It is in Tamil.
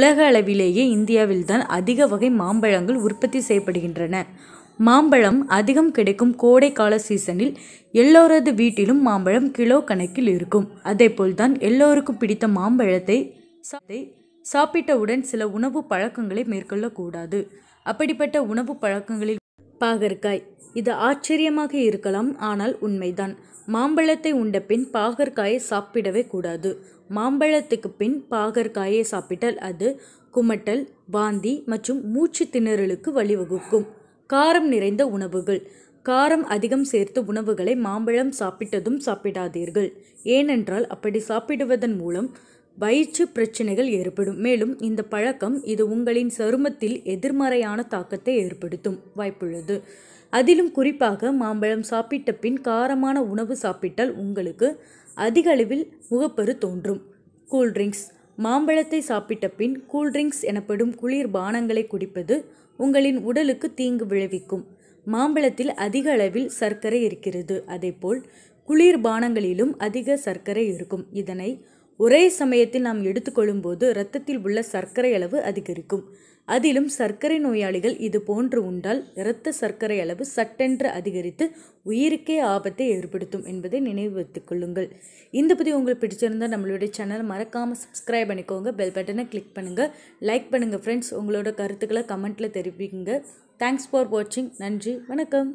உலக அளவிலேயே இந்தியாவில்தான் அதிக வகை மாம்பழங்கள் உற்பத்தி செய்யப்படுகின்றன மாம்பழம் அதிகம் கிடைக்கும் கோடை கால சீசனில் எல்லோரது வீட்டிலும் மாம்பழம் கிலோ கணக்கில் இருக்கும் அதேபோல் தான் எல்லோருக்கும் பிடித்த மாம்பழத்தை சாப்பிட்டவுடன் சில உணவு பழக்கங்களை மேற்கொள்ளக்கூடாது அப்படிப்பட்ட உணவு பழக்கங்களில் பாகற்காய் இது ஆச்சரியமாக இருக்கலாம் ஆனால் உண்மைதான் மாம்பழத்தை உண்ட பின் பாகற்காயை சாப்பிடவே கூடாது மாம்பழத்துக்கு பின் பாகற்காயை சாப்பிட்டால் அது குமட்டல் வாந்தி மற்றும் மூச்சு திணறலுக்கு வழிவகுக்கும் காரம் நிறைந்த உணவுகள் காரம் அதிகம் சேர்த்து உணவுகளை மாம்பழம் சாப்பிட்டதும் சாப்பிடாதீர்கள் ஏனென்றால் அப்படி சாப்பிடுவதன் மூலம் வயிற்று பிரச்சனைகள் ஏற்படும் மேலும் இந்த பழக்கம் இது உங்களின் சருமத்தில் எதிர்மறையான தாக்கத்தை ஏற்படுத்தும் வாய்ப்புள்ளது அதிலும் குறிப்பாக மாம்பழம் சாப்பிட்ட பின் காரமான உணவு சாப்பிட்டால் உங்களுக்கு அதிக அளவில் முகப்பரு தோன்றும் கூல்ட்ரிங்க்ஸ் மாம்பழத்தை சாப்பிட்ட பின் கூல்ட்ரிங்க்ஸ் எனப்படும் குளிர் பானங்களை குடிப்பது உங்களின் உடலுக்கு தீங்கு விளைவிக்கும் மாம்பழத்தில் அதிக அளவில் சர்க்கரை இருக்கிறது அதேபோல் குளிர் பானங்களிலும் அதிக சர்க்கரை இருக்கும் இதனை ஒரே சமயத்தில் நாம் எடுத்துக்கொள்ளும்போது இரத்தத்தில் உள்ள சர்க்கரை அளவு அதிகரிக்கும் அதிலும் சர்க்கரை நோயாளிகள் இது போன்று உண்டால் இரத்த சர்க்கரை அளவு சட்டென்று அதிகரித்து உயிருக்கே ஆபத்தை ஏற்படுத்தும் என்பதை நினைவு வைத்துக் கொள்ளுங்கள் இந்த பதிவு உங்களுக்கு பிடிச்சிருந்தால் நம்மளுடைய சேனல் மறக்காமல் சப்ஸ்கிரைப் பண்ணிக்கோங்க பெல் பட்டனை கிளிக் பண்ணுங்கள் லைக் பண்ணுங்கள் ஃப்ரெண்ட்ஸ் உங்களோட கருத்துக்களை கமெண்ட்டில் தெரிவிங்க தேங்க்ஸ் ஃபார் வாட்சிங் நன்றி வணக்கம்